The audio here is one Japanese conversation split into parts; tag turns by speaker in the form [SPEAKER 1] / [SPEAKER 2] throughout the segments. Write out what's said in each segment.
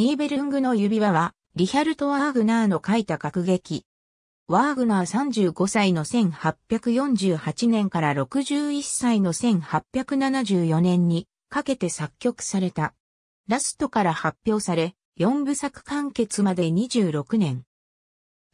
[SPEAKER 1] ニーベルングの指輪は、リヒャルト・ワーグナーの書いた格撃。ワーグナー35歳の1848年から61歳の1874年にかけて作曲された。ラストから発表され、4部作完結まで26年。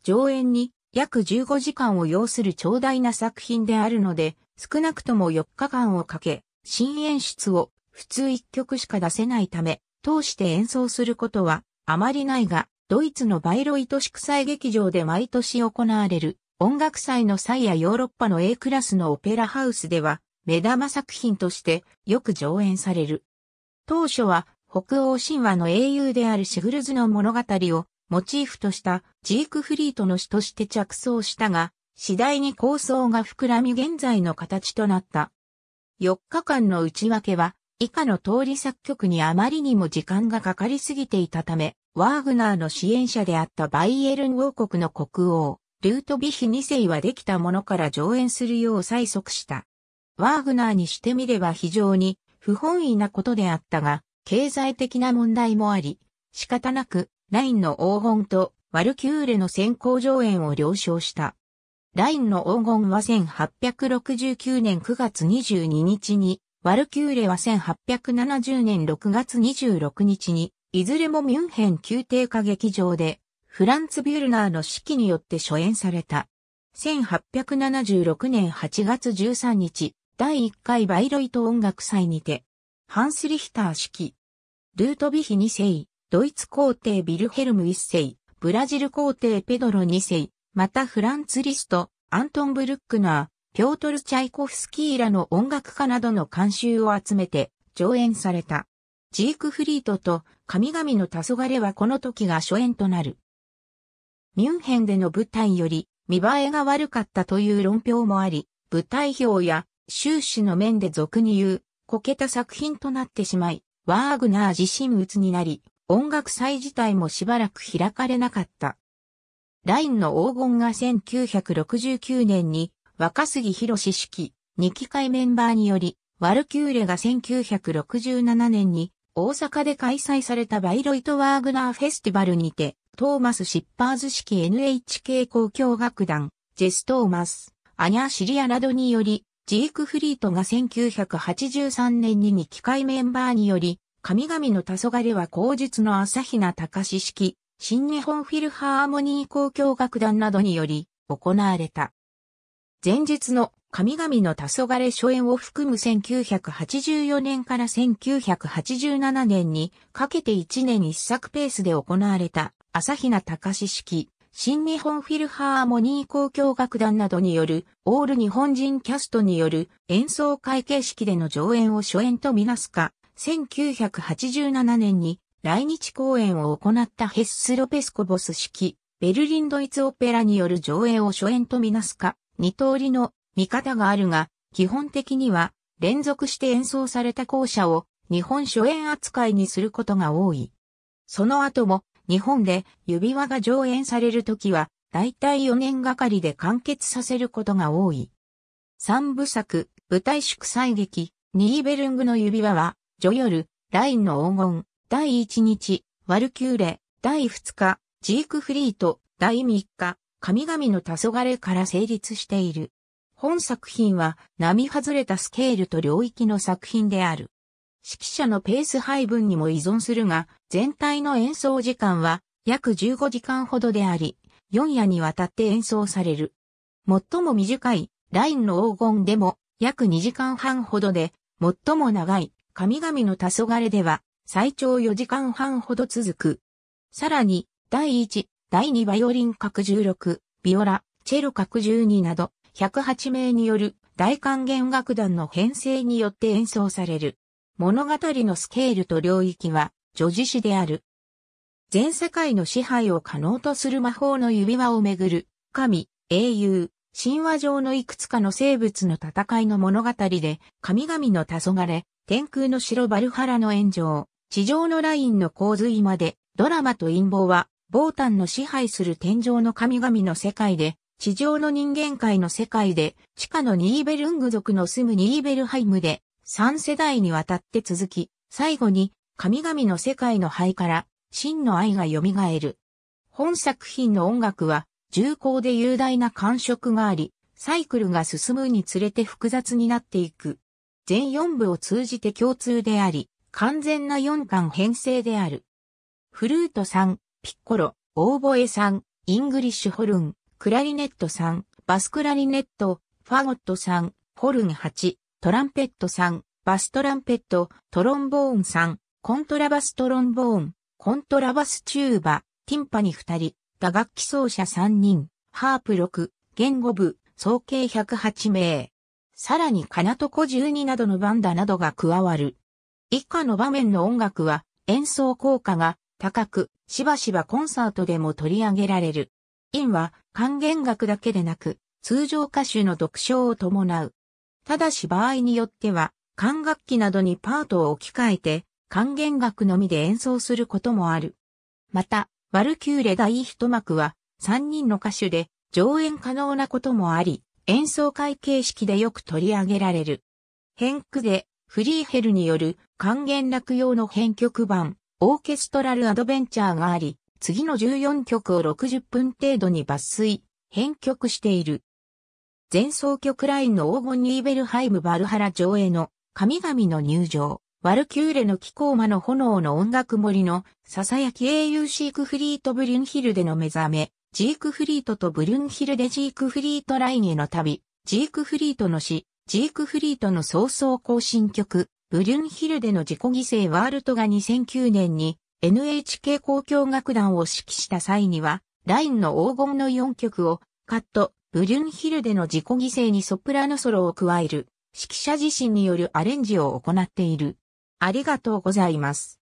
[SPEAKER 1] 上演に約15時間を要する長大な作品であるので、少なくとも4日間をかけ、新演出を普通1曲しか出せないため、通して演奏することはあまりないが、ドイツのバイロイト祝祭劇場で毎年行われる音楽祭の際やヨーロッパの A クラスのオペラハウスでは目玉作品としてよく上演される。当初は北欧神話の英雄であるシグルズの物語をモチーフとしたジークフリートの詩として着想したが、次第に構想が膨らみ現在の形となった。4日間の内訳は以下の通り作曲にあまりにも時間がかかりすぎていたため、ワーグナーの支援者であったバイエルン王国の国王、ルートビヒ2世はできたものから上演するよう催促した。ワーグナーにしてみれば非常に不本意なことであったが、経済的な問題もあり、仕方なく、ラインの黄金とワルキューレの先行上演を了承した。ラインの黄金は1869年9月22日にワルキューレは1870年6月26日に、いずれもミュンヘン宮廷歌劇場で、フランツ・ビュルナーの指揮によって初演された。1876年8月13日、第1回バイロイト音楽祭にて、ハンス・リヒター指揮、ルートビヒ2世、ドイツ皇帝ビルヘルム1世、ブラジル皇帝ペドロ2世、またフランツ・リスト、アントン・ブルックナー、ピョートル・チャイコフスキーらの音楽家などの監修を集めて上演された。ジークフリートと神々の黄昏はこの時が初演となる。ミュンヘンでの舞台より見栄えが悪かったという論評もあり、舞台表や収支の面で俗に言う、こけた作品となってしまい、ワーグナー自身鬱になり、音楽祭自体もしばらく開かれなかった。ラインの黄金が1969年に若杉博士式、二機会メンバーにより、ワルキューレが1967年に大阪で開催されたバイロイト・ワーグナーフェスティバルにて、トーマス・シッパーズ式 NHK 交響楽団、ジェス・トーマス、アニャ・シリアラドにより、ジークフリートが1983年に二機会メンバーにより、神々の黄昏は後日の朝比奈隆式、新日本フィルハーモニー交響楽団などにより、行われた。前日の神々の黄昏初演を含む1984年から1987年にかけて1年一作ペースで行われた朝比奈隆式、新日本フィルハーモニー交響楽団などによるオール日本人キャストによる演奏会形式での上演を初演とみなすか、1987年に来日公演を行ったヘッス・ロペスコボス式、ベルリンドイツオペラによる上演を初演とみなすか、二通りの見方があるが、基本的には連続して演奏された校舎を日本初演扱いにすることが多い。その後も日本で指輪が上演されるときは、だいたい4年がかりで完結させることが多い。三部作、舞台祝祭劇、ニーベルングの指輪は、ジョヨル、ラインの黄金、第1日、ワルキューレ、第2日、ジークフリート、第3日、神々の黄昏から成立している。本作品は並外れたスケールと領域の作品である。指揮者のペース配分にも依存するが、全体の演奏時間は約15時間ほどであり、4夜にわたって演奏される。最も短いラインの黄金でも約2時間半ほどで、最も長い神々の黄昏では最長4時間半ほど続く。さらに、第1、第2バイオリン角16、ビオラ、チェロ角12など、108名による大管弦楽団の編成によって演奏される。物語のスケールと領域は、女子詩である。全世界の支配を可能とする魔法の指輪をめぐる、神、英雄、神話上のいくつかの生物の戦いの物語で、神々の黄昏、天空の城バルハラの炎上、地上のラインの洪水まで、ドラマと陰謀は、ボータンの支配する天井の神々の世界で、地上の人間界の世界で、地下のニーベルング族の住むニーベルハイムで、3世代にわたって続き、最後に、神々の世界の灰から、真の愛が蘇る。本作品の音楽は、重厚で雄大な感触があり、サイクルが進むにつれて複雑になっていく。全4部を通じて共通であり、完全な4巻編成である。フルート3、ピッコロ、オーボエさん、イングリッシュホルン、クラリネットさん、バスクラリネット、ファゴットさん、ホルン8、トランペットさん、バストランペット、トロンボーンさん、コントラバストロンボーン、コントラバスチューバ、ティンパニ2人、打楽器奏者3人、ハープ6、言語部、総計108名。さらにカナトコ12などのバンダなどが加わる。以下の場面の音楽は演奏効果が高く、しばしばコンサートでも取り上げられる。インは還元楽だけでなく、通常歌手の読唱を伴う。ただし場合によっては、管楽器などにパートを置き換えて、還元楽のみで演奏することもある。また、ワルキューレ第一幕は、3人の歌手で上演可能なこともあり、演奏会形式でよく取り上げられる。編句で、フリーヘルによる還元楽用の編曲版、オーケストラルアドベンチャーがあり、次の14曲を60分程度に抜粋、編曲している。前奏曲ラインの黄金ニーベルハイム・バルハラ上映の神々の入場、ワルキューレの気候魔の炎の音楽森の囁き英雄シークフリート・ブリュンヒルデの目覚め、ジークフリートとブリュンヒルデ・ジークフリートラインへの旅、ジークフリートの死、ジークフリートの早々更新曲、ブリュンヒルデの自己犠牲ワールトが2009年に NHK 交響楽団を指揮した際には、ラインの黄金の4曲を、カット、ブリュンヒルデの自己犠牲にソプラノソロを加える、指揮者自身によるアレンジを行っている。ありがとうございます。